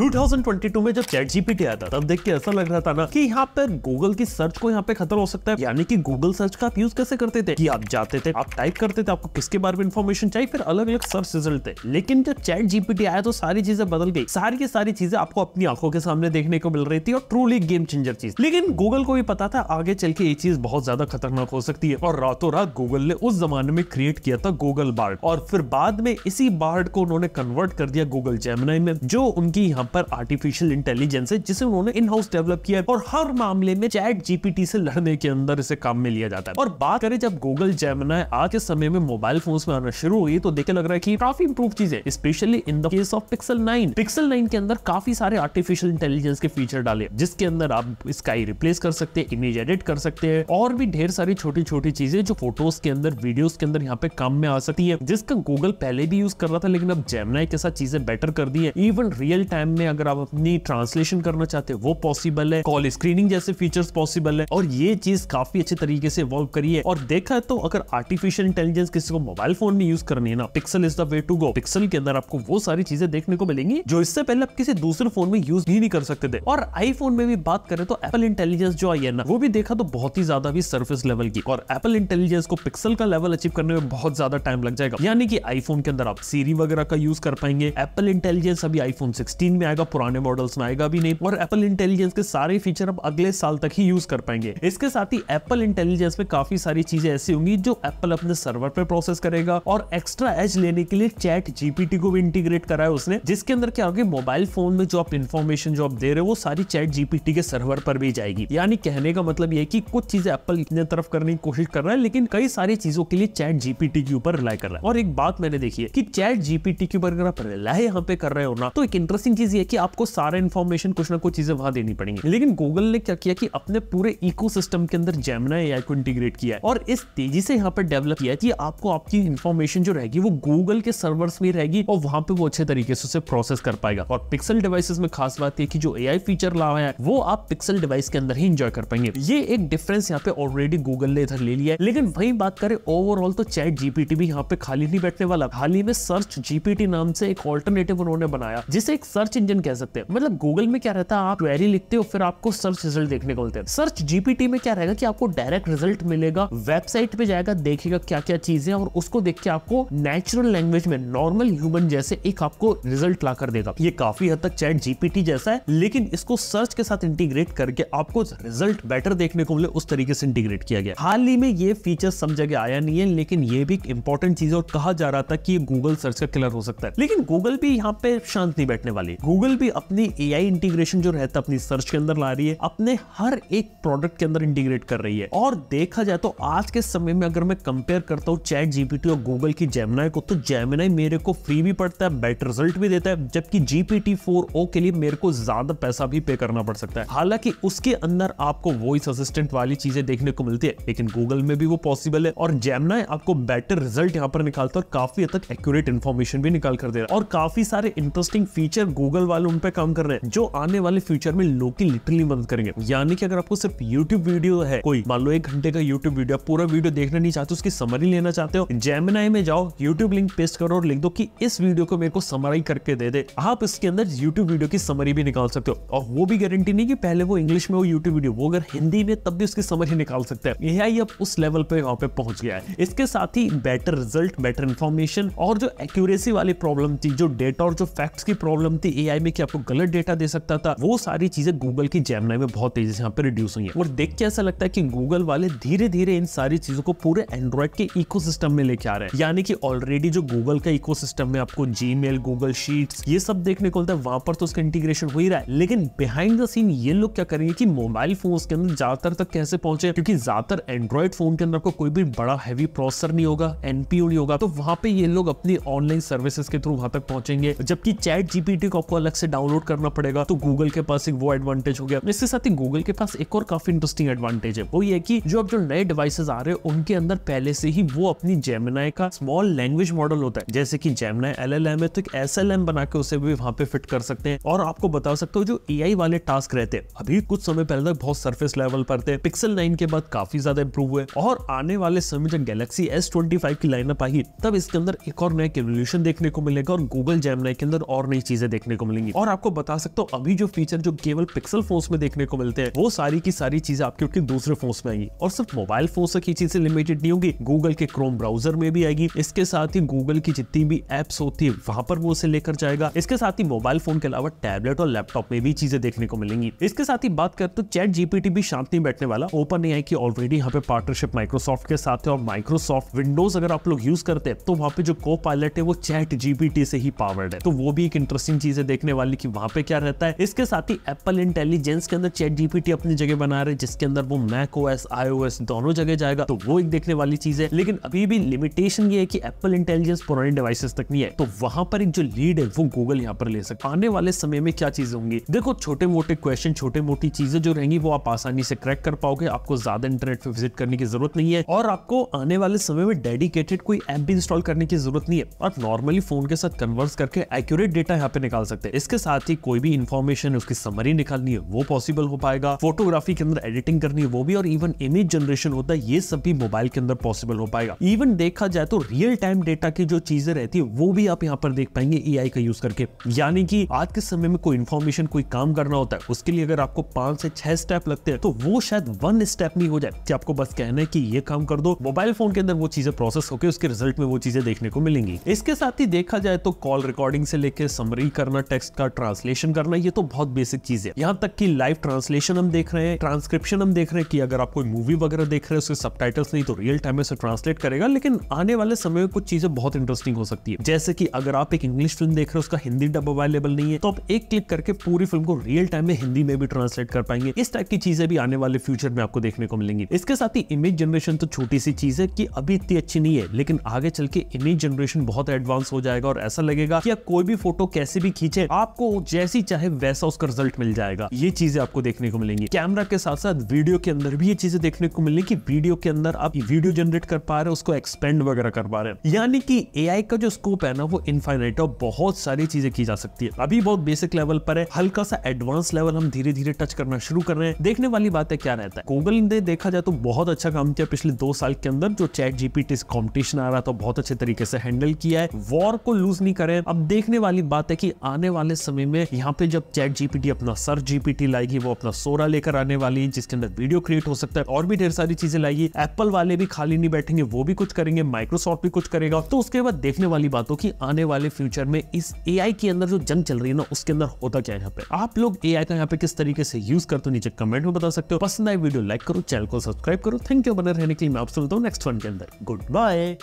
2022 में जब chat GPT आया था तब देख के ऐसा लग रहा था ना कि यहाँ पर गूगल की सर्च को यहाँ पे खतर हो सकता है यानी कि गूगल सर्च का आप यूज कैसे करते थे कि आप जाते थे आप टाइप करते थे आपको किसके बारे में इन्फॉर्मेशन चाहिए फिर अलग अलग सर्च रिजल्ट थे लेकिन जब चैट जीपीटी आया तो सारी चीजें बदल गई सारी की सारी चीजें आपको अपनी आंखों के सामने देखने को मिल रही थी और ट्रूली गेम चेंजर चीज लेकिन गूगल को भी पता था आगे चल के ये चीज बहुत ज्यादा खतरनाक हो सकती है और रातों रात गूगल ने उस जमाने में क्रिएट किया था गूगल बार्ड और फिर बाद में इसी बार्ड को उन्होंने कन्वर्ट कर दिया गूगल जेमनाई में जो उनकी यहाँ यहाँ पर आर्टिफिशियल इंटेलिजेंस है जिसे उन्होंने इन हाउस डेवलप किया है और हर मामले में चैट जीपीटी से लड़ने के अंदर इसे काम में लिया जाता है और बात करें जब गूगल जैमना आज के समय में मोबाइल फोन में आना शुरू हुई तो देखे लग रहा है की काफी इम्प्रूव चीज है specially in the case of Pixel nine Pixel nine के अंदर काफी सारे आर्टिफिशियल इंटेलिजेंस के फीचर डाले जिसके अंदर आप स्काई रिप्लेस कर सकते हैं इमेज एडिट कर सकते हैं और भी ढेर सारी छोटी छोटी चीजें जो फोटोज के अंदर वीडियोस के अंदर यहाँ पे काम में आ सकती है जिसका गूगल पहले भी यूज कर रहा था लेकिन अब जेमनाई के साथ चीजें बेटर कर दी है इवन रियल टाइम में अगर आप अपनी ट्रांसलेशन करना चाहते हैं वो पॉसिबल है कॉल स्क्रीनिंग जैसे फीचर्स पॉसिबल है और ये चीज काफी अच्छे तरीके से इवॉल्व करी है और देखा है तो अगर आर्टिफिशियल इंटेलिजेंस किसी को मोबाइल फोन में यूज करनी है ना Pixel is the way to go Pixel के अंदर आपको वो सारी चीजें देखने को मिलेंगी जो इससे पहले आप किसी दूसरे फोन में यूज भी नहीं कर सकते थे और आईफोन में भी बात करें तो एपल इंटेलिजेंस जो आई है ना वो भी देखा तो बहुत ही ज्यादा भी सर्फिस लेवल की और एपल इंटेलिजेंस को पिक्सल का लेवल अचीव करने में बहुत ज्यादा टाइम लग जाएगा यानी कि आईफोन के अंदर आप सीरी वगैरह का यूज कर पाएंगे एप्पल इंटेलिजेंस अभी आईफोन सिक्सटीन में में आएगा पुराने मॉडल्स में आएगा भी नहीं और एप्पल इंटेलिजेंस के सारे फीचर अब अगले साल तक ही यूज कर पाएंगे इसके साथ ही एप्पल इंटेलिजेंस में काफी सारी चीजें ऐसी होंगी जो एप्पल अपने सर्वर पर प्रोसेस करेगा और एक्स्ट्रा एज लेने के लिए चैट जीपीटी को भी इंटीग्रेट करा है उसने जिसके अंदर क्या होगी मोबाइल फोन में जो आप इन्फॉर्मेशन जो आप दे रहे हो वो सारी चैट जीपीटी के सर्वर पर भी जाएगी यानी कहने का मतलब ये कि कुछ चीजें एप्पल इतने तरफ करने की कोशिश कर रहा है लेकिन कई सारी चीजों के लिए चैट जीपीटी के ऊपर रिलाई कर रहा है और एक बात मैंने देखी है कि चैट जीपीटी के ऊपर अगर आप रिलाई यहाँ पे कर रहे हो ना तो एक इंटरेस्टिंग चीज चीज़ ये कि आपको सारा इन्फॉर्मेशन कुछ ना कुछ चीज़ें वहाँ देनी पड़ेंगी लेकिन गूगल ने क्या किया कि अपने पूरे इको के अंदर जैमना ए को इंटीग्रेट किया है और इस तेजी से यहाँ पर डेवलप किया है कि आपको आपकी इन्फॉर्मेशन जो रहेगी वो गूगल के सर्वर्स में रहेगी और वहाँ पे वो अच्छे तरीके से उसे प्रोसेस कर पाएगा और पिक्सल डिवाइसेस में खास बात है कि जो ए फीचर लाया है वो आप पिक्सल डिवाइस के अंदर ही इंजॉय कर पाएंगे ये एक डिफरेंस यहाँ पे ऑलरेडी गूगल ने इधर ले लिया है लेकिन वही बात करें ओवरऑल तो चैट जीपीटी भी यहाँ पे खाली नहीं बैठने वाला हाल ही में सर्च जीपीटी नाम से एक ऑल्टरनेटिव उन्होंने बनाया जिसे एक सर्च इंजन कह सकते हैं मतलब गूगल में क्या रहता है आप क्वेरी लिखते हो फिर आपको सर्च रिजल्ट देखने को मिलते हैं सर्च जीपीटी में क्या रहेगा कि आपको डायरेक्ट रिजल्ट मिलेगा वेबसाइट पे जाएगा देखेगा क्या क्या चीजें और उसको देख के आपको नेचुरल लैंग्वेज में नॉर्मल ह्यूमन जैसे एक आपको रिजल्ट ला देगा ये काफी हद तक चैट जीपीटी जैसा है लेकिन इसको सर्च के साथ इंटीग्रेट करके आपको रिजल्ट बेटर देखने को मिले उस तरीके से इंटीग्रेट किया गया हाल ही में ये फीचर सब जगह आया नहीं है लेकिन ये भी एक इंपॉर्टेंट चीज है और कहा जा रहा था कि गूगल सर्च का किलर हो सकता है लेकिन गूगल भी यहाँ पे शांत नहीं बैठने वाली गूगल भी अपनी ए इंटीग्रेशन जो रहता है अपनी सर्च के अंदर ला रही है अपने हर एक प्रोडक्ट के अंदर इंटीग्रेट कर रही है और देखा जाए तो आज के समय में अगर मैं कंपेयर करता हूँ चैट जीपीटी और गूगल की जेमनाई को तो जेमनाई मेरे को फ्री भी पड़ता है बेटर रिजल्ट भी देता है जबकि जीपीटी फोर ओ के लिए मेरे को ज्यादा पैसा भी पे करना पड़ सकता है हालांकि उसके अंदर आपको वॉइस असिस्टेंट वाली चीजें देखने को मिलती है लेकिन गूगल में भी वो पॉसिबल है और जेमनाई आपको बेटर रिजल्ट यहाँ पर निकालता है और काफी हद तक एक्यूरेट इन्फॉर्मेशन भी निकाल कर दे रहा है और काफी सारे इंटरेस्टिंग फीचर गूगल चैनल वाले उन पर काम कर रहे हैं जो आने वाले फ्यूचर में लोग की लिटरली मदद करेंगे यानी कि अगर आपको सिर्फ यूट्यूब वीडियो है कोई मान लो एक घंटे का यूट्यूब वीडियो पूरा वीडियो देखना नहीं चाहते उसकी समरी लेना चाहते हो जेमिनाई में जाओ यूट्यूब लिंक पेस्ट करो और लिख दो की इस वीडियो को मेरे को समराई करके दे दे आप इसके अंदर यूट्यूब वीडियो की समरी भी निकाल सकते हो और वो भी गारंटी नहीं की पहले वो इंग्लिश में हो यूट्यूब वीडियो वो अगर हिंदी में तब भी उसकी समरी निकाल सकते हैं यह आई अब उस लेवल पे वहां पे पहुंच गया है इसके साथ ही बेटर रिजल्ट बेटर इन्फॉर्मेशन और जो एक्यूरेसी वाली प्रॉब्लम थी जो डेटा और जो फैक्ट्स की प्रॉब्लम थी ए एआई में कि आपको गलत डेटा दे सकता था वो सारी चीजें गूगल की जेमनाई में बहुत तेजी से यहाँ पे रिड्यूस हुई है और देख के ऐसा लगता है कि गूगल वाले धीरे धीरे इन सारी चीजों को पूरे एंड्रॉइड के इको में लेके आ रहे हैं यानी कि ऑलरेडी जो गूगल का इको में आपको जीमेल गूगल शीट ये सब देखने को मिलता है वहां पर तो उसका इंटीग्रेशन हो ही रहा है लेकिन बिहाइंड द सीन ये लोग क्या करेंगे कि मोबाइल फोन के अंदर ज्यादातर तक कैसे पहुंचे क्योंकि ज्यादातर एंड्रॉइड फोन के अंदर आपको कोई भी बड़ा हैवी प्रोसेसर नहीं होगा एनपीओ नहीं होगा तो वहां पे ये लोग अपनी ऑनलाइन सर्विसेज के थ्रू वहां तक पहुंचेंगे जबकि चैट जीपीटी को आपको आपको अलग से डाउनलोड करना पड़ेगा तो गूगल के पास एक वो एडवांटेज हो गया इसके साथ ही गूगल के पास एक और काफी इंटरेस्टिंग एडवांटेज है वो ये की जो अब जो नए डिवाइसेज आ रहे हैं उनके अंदर पहले से ही वो अपनी जेमनाए का स्मॉल लैंग्वेज मॉडल होता है जैसे की जेमनाए एल एल है तो एक एस बना के उसे भी वहां पे फिट कर सकते हैं और आपको बता सकते हो जो ए वाले टास्क रहते हैं अभी कुछ समय पहले तक बहुत सर्फेस लेवल पर थे पिक्सल नाइन के बाद काफी ज्यादा इंप्रूव हुए और आने वाले समय जब गैलेक्सी एस की लाइनअप आई तब इसके अंदर एक और नया रेवोल्यूशन देखने को मिलेगा और गूगल जेमनाई के अंदर और नई चीजें देखने को को मिलेंगे और आपको बता सकता हूँ अभी जो फीचर जो केवल पिक्सल फोन्स में देखने को मिलते हैं वो सारी की सारी चीजें आपके उनके दूसरे फोन में आएगी और सिर्फ मोबाइल फोन तक ये चीजें लिमिटेड नहीं होगी गूगल के क्रोम ब्राउजर में भी आएगी इसके साथ ही गूगल की जितनी भी एप्स होती है वहां पर वो उसे लेकर जाएगा इसके साथ ही मोबाइल फोन के अलावा टैबलेट और लैपटॉप में भी चीजें देखने को मिलेंगी इसके साथ ही बात करते तो चैट जीपीटी भी शांति बैठने वाला ओपन ए की ऑलरेडी यहाँ पे पार्टनरशिप माइक्रोसॉफ्ट के साथ है और माइक्रोसॉफ्ट विंडोज अगर आप लोग यूज करते हैं तो वहाँ पे जो को पायलट है वो चैट जीपीटी से ही पावर्ड है तो वो भी एक इंटरेस्टिंग चीज है देखने वाली कि वहाँ पे क्या रहता है इसके साथ ही एप्पल इंटेलिजेंस के अंदर चैट जीपीटी अपनी जगह बना रहे जिसके अंदर वो मैक ओएस आईओएस दोनों जगह जाएगा तो वो एक देखने वाली चीज है लेकिन अभी भी लिमिटेशन ये है कि एप्पल इंटेलिजेंस पुराने डिवाइसेस तक नहीं है तो वहां पर एक जो लीड है वो गूगल यहाँ पर ले सकते आने वाले समय में क्या चीजें होंगी देखो छोटे मोटे क्वेश्चन छोटे मोटी चीजें जो रहेंगी वो आप आसानी से क्रैक कर पाओगे आपको ज्यादा इंटरनेट पे विजिट करने की जरूरत नहीं है और आपको आने वाले समय में डेडिकेटेड कोई ऐप भी इंस्टॉल करने की जरूरत नहीं है आप नॉर्मली फोन के साथ कन्वर्स करके एक्यूरेट डेटा यहाँ पे निकाल सकते सकते हैं इसके साथ ही कोई भी इन्फॉर्मेशन उसकी समरी निकालनी है वो पॉसिबल हो पाएगा फोटोग्राफी के अंदर एडिटिंग करनी है वो भी और इवन इमेज जनरेशन होता है ये सब भी मोबाइल के अंदर पॉसिबल हो पाएगा इवन देखा जाए तो रियल टाइम डेटा की जो चीजें रहती है वो भी आप यहाँ पर देख पाएंगे ई का यूज करके यानी कि आज के समय में कोई इन्फॉर्मेशन कोई काम करना होता है उसके लिए अगर आपको पांच से छह स्टेप लगते हैं तो वो शायद वन स्टेप नहीं हो जाए कि आपको बस कहना है कि ये काम कर दो मोबाइल फोन के अंदर वो चीजें प्रोसेस होकर उसके रिजल्ट में वो चीजें देखने को मिलेंगी इसके साथ ही देखा जाए तो कॉल रिकॉर्डिंग से लेकर समरी करना टेक्स्ट का ट्रांसलेशन करना ये तो बहुत बेसिक चीज है यहाँ तक कि लाइव ट्रांसलेशन हम देख रहे हैं ट्रांसक्रिप्शन हम देख रहे हैं कि अगर आप कोई मूवी वगैरह देख रहे हैं उसके सब नहीं तो रियल टाइम में ट्रांसलेट करेगा लेकिन आने वाले समय में कुछ चीजें बहुत इंटरेस्टिंग हो सकती है जैसे कि अगर आप एक इंग्लिश फिल्म देख रहे हैं उसका हिंदी डब अवेलेबल नहीं है तो आप एक क्लिक करके पूरी फिल्म को रियल टाइम में हिंदी में भी ट्रांसलेट कर पाएंगे इस टाइप की चीजें भी आने वाले फ्यूचर में आपको देखने को मिलेंगी इसके साथ ही इमेज जनरेशन तो छोटी सी चीज है कि अभी इतनी अच्छी नहीं है लेकिन आगे चल के इमेज जनरेशन बहुत एडवांस हो जाएगा और ऐसा लगेगा कि आप कोई भी फोटो कैसे भी खींचे है आपको जैसी चाहे वैसा उसका रिजल्ट मिल जाएगा ये चीजें आपको देखने को मिलेंगी कैमरा के साथ साथ वीडियो के अंदर भी ये चीजें देखने को मिलेंगी की वीडियो के अंदर आप वीडियो जनरेट कर पा रहे हैं उसको एक्सपेंड वगैरह कर पा रहे हैं यानी कि ए का जो स्कोप है ना वो इनफाइनाइट और बहुत सारी चीजें की जा सकती है अभी बहुत बेसिक लेवल पर है हल्का सा एडवांस लेवल हम धीरे धीरे टच करना शुरू कर रहे हैं देखने वाली बात है क्या रहता है गूगल ने देखा जाए तो बहुत अच्छा काम किया पिछले दो साल के अंदर जो चैट जीपीटी कॉम्पिटिशन आ रहा था बहुत अच्छे तरीके से हैंडल किया है वॉर को लूज नहीं करें अब देखने वाली बात है की आने वाले समय में यहाँ पे जब चैट जीपीटी अपना सर जीपीटी लाएगी वो अपना सोरा लेकर आने वाली है जिसके अंदर वीडियो क्रिएट हो सकता है और भी ढेर सारी चीजें लाएगी एप्पल वाले भी खाली नहीं बैठेंगे वो भी कुछ करेंगे माइक्रोसॉफ्ट भी कुछ करेगा तो उसके बाद देखने वाली बात हो कि आने वाले फ्यूचर में इस ए के अंदर जो जंग चल रही है ना उसके अंदर होता क्या यहाँ पे आप लोग ए का यहाँ पे किस तरीके से यूज करते हो नीचे कमेंट में बता सकते हो पसंद आए वीडियो लाइक करो चैनल को सब्सक्राइब करो थैंक यू बने रहने के लिए मैं आप सुनता हूँ नेक्स्ट वन के अंदर गुड बाय